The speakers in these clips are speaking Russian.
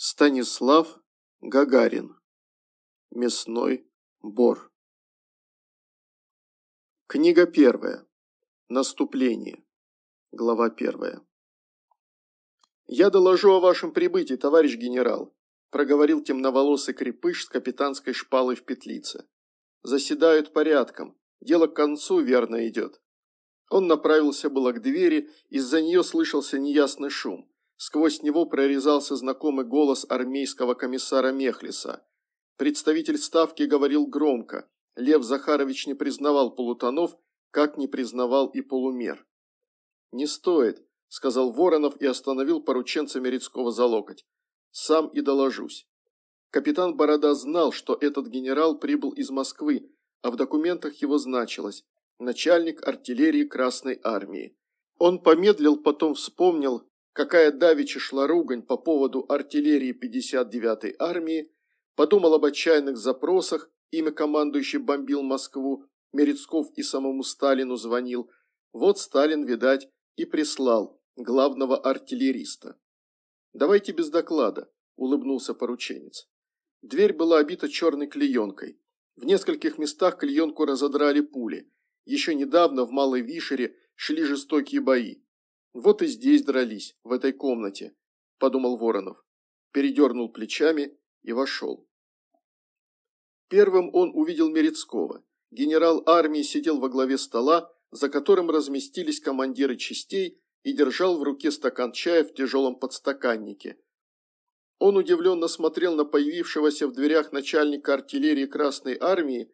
Станислав Гагарин. Мясной бор. Книга первая. Наступление. Глава первая. «Я доложу о вашем прибытии, товарищ генерал», – проговорил темноволосый крепыш с капитанской шпалой в петлице. «Заседают порядком. Дело к концу верно идет». Он направился было к двери, из-за нее слышался неясный шум. Сквозь него прорезался знакомый голос армейского комиссара Мехлиса. Представитель ставки говорил громко. Лев Захарович не признавал полутонов, как не признавал и полумер. «Не стоит», – сказал Воронов и остановил порученца Мерецкого за локоть. «Сам и доложусь». Капитан Борода знал, что этот генерал прибыл из Москвы, а в документах его значилось «начальник артиллерии Красной Армии». Он помедлил, потом вспомнил, какая давеча шла ругань по поводу артиллерии 59-й армии, подумал об отчаянных запросах, имя командующий бомбил Москву, Мерецков и самому Сталину звонил. Вот Сталин, видать, и прислал главного артиллериста. «Давайте без доклада», – улыбнулся порученец. Дверь была обита черной клеенкой. В нескольких местах клеенку разодрали пули. Еще недавно в Малой Вишере шли жестокие бои. Вот и здесь дрались, в этой комнате, подумал Воронов. Передернул плечами и вошел. Первым он увидел Мерецкого. Генерал армии сидел во главе стола, за которым разместились командиры частей и держал в руке стакан чая в тяжелом подстаканнике. Он удивленно смотрел на появившегося в дверях начальника артиллерии Красной Армии,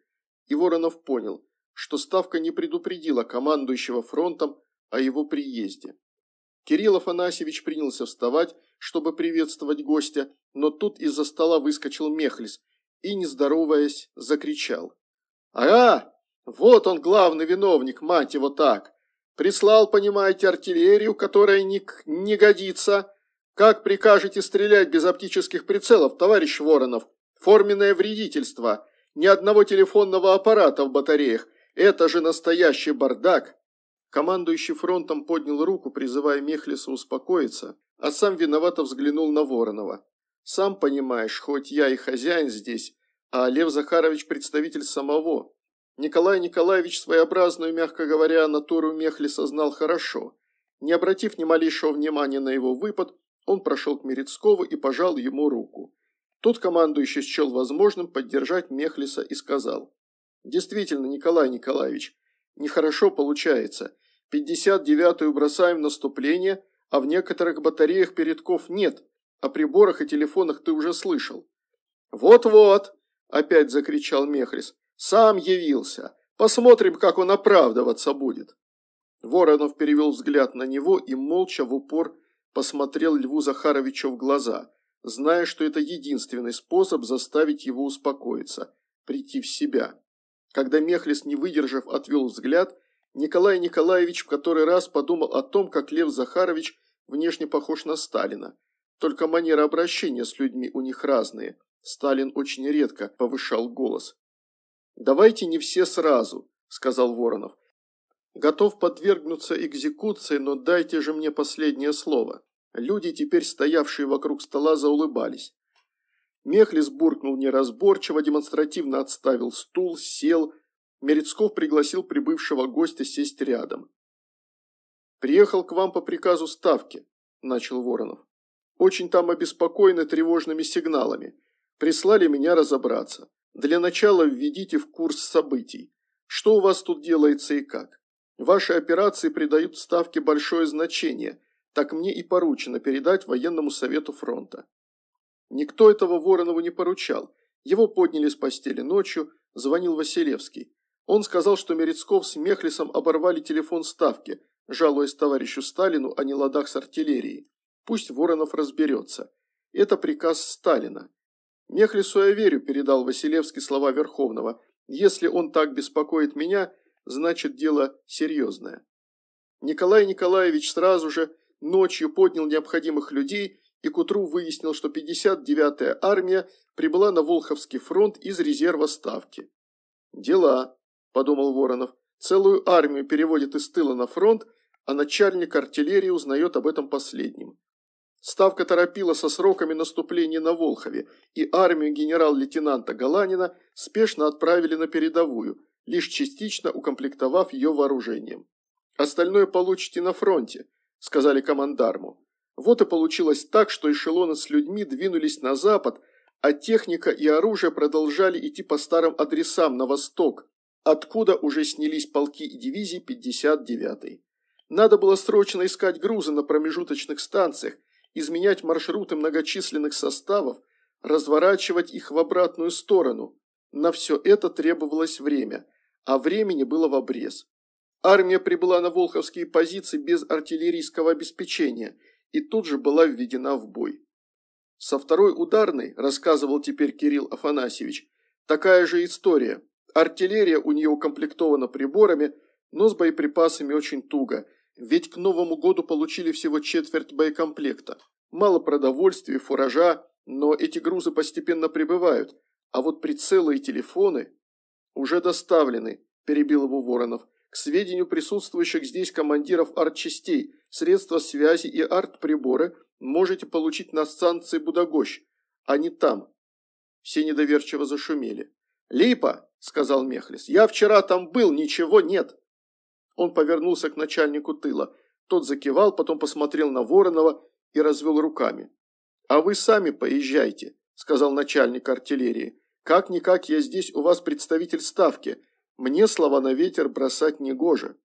и Воронов понял, что Ставка не предупредила командующего фронтом о его приезде. Кирилл Афанасьевич принялся вставать, чтобы приветствовать гостя, но тут из-за стола выскочил Мехлис и, не здороваясь, закричал. «Ага! Вот он, главный виновник, мать его так! Прислал, понимаете, артиллерию, которая не, не годится. Как прикажете стрелять без оптических прицелов, товарищ Воронов? Форменное вредительство. Ни одного телефонного аппарата в батареях. Это же настоящий бардак!» Командующий фронтом поднял руку, призывая Мехлиса успокоиться, а сам виновато взглянул на Воронова. «Сам понимаешь, хоть я и хозяин здесь, а Лев Захарович представитель самого. Николай Николаевич своеобразную, мягко говоря, натуру Мехлиса знал хорошо. Не обратив ни малейшего внимания на его выпад, он прошел к Мерецкову и пожал ему руку. Тут командующий счел возможным поддержать Мехлиса и сказал. «Действительно, Николай Николаевич, нехорошо получается. 59-ю бросаем в наступление, а в некоторых батареях передков нет. О а приборах и телефонах ты уже слышал». «Вот-вот!» – опять закричал Мехрис. «Сам явился. Посмотрим, как он оправдываться будет». Воронов перевел взгляд на него и молча в упор посмотрел Льву Захаровичу в глаза, зная, что это единственный способ заставить его успокоиться, прийти в себя. Когда Мехлис, не выдержав, отвел взгляд, Николай Николаевич в который раз подумал о том, как Лев Захарович внешне похож на Сталина. Только манера обращения с людьми у них разные. Сталин очень редко повышал голос. «Давайте не все сразу», – сказал Воронов. «Готов подвергнуться экзекуции, но дайте же мне последнее слово». Люди, теперь стоявшие вокруг стола, заулыбались. Мехлис буркнул неразборчиво, демонстративно отставил стул, сел – Мерецков пригласил прибывшего гостя сесть рядом. «Приехал к вам по приказу Ставки», – начал Воронов. «Очень там обеспокоены тревожными сигналами. Прислали меня разобраться. Для начала введите в курс событий. Что у вас тут делается и как? Ваши операции придают Ставке большое значение, так мне и поручено передать военному совету фронта». Никто этого Воронову не поручал. Его подняли с постели ночью, звонил Василевский. Он сказал, что Мерецков с Мехлисом оборвали телефон ставки, жалуясь товарищу Сталину о неладах с артиллерией. Пусть Воронов разберется. Это приказ Сталина. Мехлису я верю, передал Василевский слова Верховного. Если он так беспокоит меня, значит дело серьезное. Николай Николаевич сразу же ночью поднял необходимых людей и к утру выяснил, что 59-я армия прибыла на Волховский фронт из резерва Ставки. Дела подумал Воронов. Целую армию переводит из тыла на фронт, а начальник артиллерии узнает об этом последним. Ставка торопила со сроками наступления на Волхове, и армию генерал-лейтенанта Галанина спешно отправили на передовую, лишь частично укомплектовав ее вооружением. «Остальное получите на фронте», – сказали командарму. Вот и получилось так, что эшелоны с людьми двинулись на запад, а техника и оружие продолжали идти по старым адресам на восток, откуда уже снялись полки и дивизии 59-й. Надо было срочно искать грузы на промежуточных станциях, изменять маршруты многочисленных составов, разворачивать их в обратную сторону. На все это требовалось время, а времени было в обрез. Армия прибыла на волховские позиции без артиллерийского обеспечения и тут же была введена в бой. Со второй ударной, рассказывал теперь Кирилл Афанасьевич, такая же история. Артиллерия у нее укомплектована приборами, но с боеприпасами очень туго, ведь к Новому году получили всего четверть боекомплекта. Мало продовольствия, фуража, но эти грузы постепенно прибывают, а вот прицелы и телефоны уже доставлены, перебил его Воронов, к сведению присутствующих здесь командиров артчастей, средства связи и артприборы можете получить на станции Будагощ, а не там. Все недоверчиво зашумели. «Липа!» сказал Мехлис. «Я вчера там был, ничего нет». Он повернулся к начальнику тыла. Тот закивал, потом посмотрел на Воронова и развел руками. «А вы сами поезжайте», – сказал начальник артиллерии. «Как-никак я здесь у вас представитель ставки. Мне слова на ветер бросать не гоже.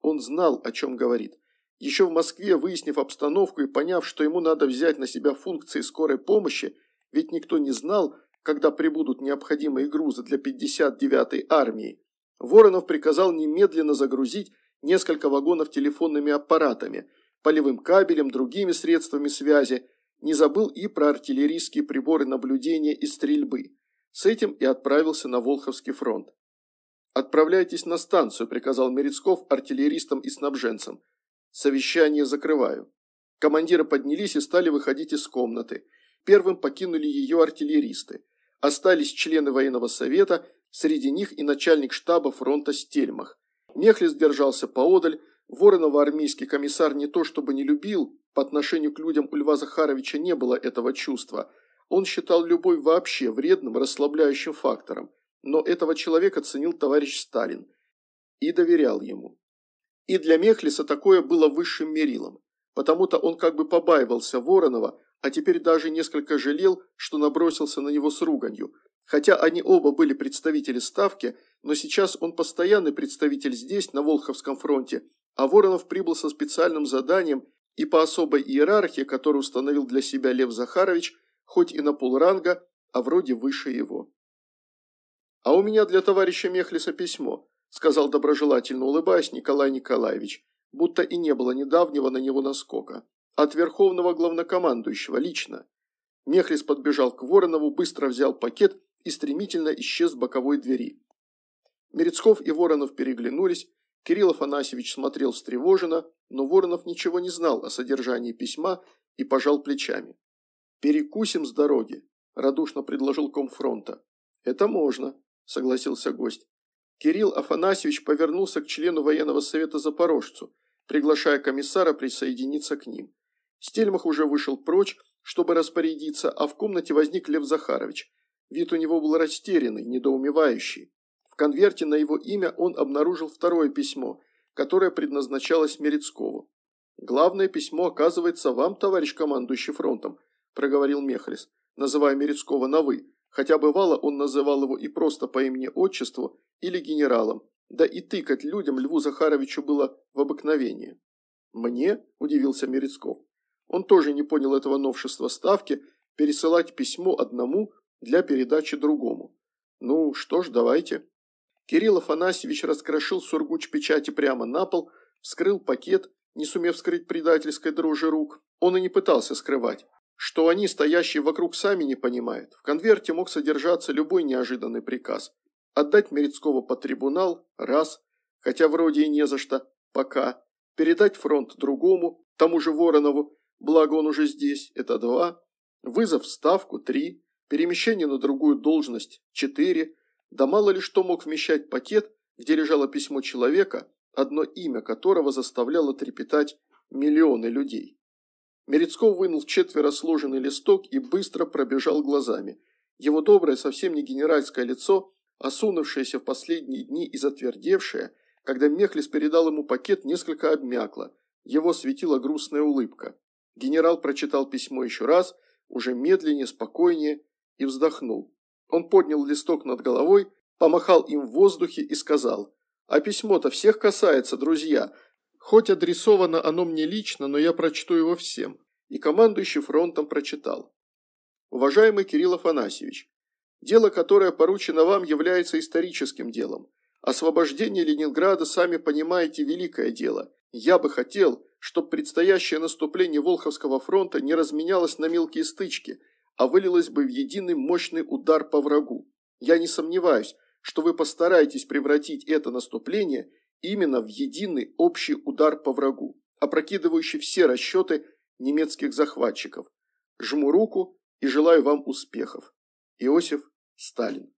Он знал, о чем говорит. Еще в Москве, выяснив обстановку и поняв, что ему надо взять на себя функции скорой помощи, ведь никто не знал, когда прибудут необходимые грузы для 59-й армии, Воронов приказал немедленно загрузить несколько вагонов телефонными аппаратами, полевым кабелем, другими средствами связи, не забыл и про артиллерийские приборы наблюдения и стрельбы. С этим и отправился на Волховский фронт. «Отправляйтесь на станцию», – приказал Мерецков артиллеристам и снабженцам. «Совещание закрываю». Командиры поднялись и стали выходить из комнаты. Первым покинули ее артиллеристы. Остались члены военного совета, среди них и начальник штаба фронта Стельмах. Мехлис держался поодаль, Воронова армейский комиссар не то чтобы не любил, по отношению к людям у Льва Захаровича не было этого чувства. Он считал любой вообще вредным, расслабляющим фактором. Но этого человека ценил товарищ Сталин и доверял ему. И для Мехлиса такое было высшим мерилом. Потому-то он как бы побаивался Воронова, а теперь даже несколько жалел, что набросился на него с руганью. Хотя они оба были представители Ставки, но сейчас он постоянный представитель здесь, на Волховском фронте, а Воронов прибыл со специальным заданием и по особой иерархии, которую установил для себя Лев Захарович, хоть и на полранга, а вроде выше его. «А у меня для товарища Мехлиса письмо», – сказал доброжелательно улыбаясь Николай Николаевич, будто и не было недавнего на него наскока. От верховного главнокомандующего, лично. Мехлис подбежал к Воронову, быстро взял пакет и стремительно исчез с боковой двери. Мерецков и Воронов переглянулись, Кирилл Афанасьевич смотрел встревоженно, но Воронов ничего не знал о содержании письма и пожал плечами. «Перекусим с дороги», – радушно предложил комфронта. «Это можно», – согласился гость. Кирилл Афанасьевич повернулся к члену военного совета Запорожцу, приглашая комиссара присоединиться к ним. Стельмах уже вышел прочь, чтобы распорядиться, а в комнате возник Лев Захарович. Вид у него был растерянный, недоумевающий. В конверте на его имя он обнаружил второе письмо, которое предназначалось Мерецкову. «Главное письмо оказывается вам, товарищ командующий фронтом», – проговорил Мехрис, называя Мерецкова на «вы», хотя бывало он называл его и просто по имени-отчеству или генералом, да и тыкать людям Льву Захаровичу было в обыкновении. «Мне?» – удивился Мерецков. Он тоже не понял этого новшества ставки – пересылать письмо одному для передачи другому. Ну что ж, давайте. Кирилл Афанасьевич раскрошил сургуч печати прямо на пол, вскрыл пакет, не сумев скрыть предательской дрожи рук. Он и не пытался скрывать. Что они, стоящие вокруг, сами не понимают. В конверте мог содержаться любой неожиданный приказ. Отдать Мерецкого под трибунал – раз, хотя вроде и не за что, пока. Передать фронт другому, тому же Воронову, благо он уже здесь, это 2, вызов в ставку 3, перемещение на другую должность 4, да мало ли что мог вмещать пакет, где лежало письмо человека, одно имя которого заставляло трепетать миллионы людей. Мерецков вынул четверо сложенный листок и быстро пробежал глазами. Его доброе, совсем не генеральское лицо, осунувшееся в последние дни и затвердевшее, когда Мехлис передал ему пакет, несколько обмякло. Его светила грустная улыбка. Генерал прочитал письмо еще раз, уже медленнее, спокойнее, и вздохнул. Он поднял листок над головой, помахал им в воздухе и сказал, «А письмо-то всех касается, друзья. Хоть адресовано оно мне лично, но я прочту его всем». И командующий фронтом прочитал. «Уважаемый Кирилл Афанасьевич, дело, которое поручено вам, является историческим делом. Освобождение Ленинграда, сами понимаете, великое дело. Я бы хотел, чтобы предстоящее наступление Волховского фронта не разменялось на мелкие стычки, а вылилось бы в единый мощный удар по врагу. Я не сомневаюсь, что вы постараетесь превратить это наступление именно в единый общий удар по врагу, опрокидывающий все расчеты немецких захватчиков. Жму руку и желаю вам успехов. Иосиф Сталин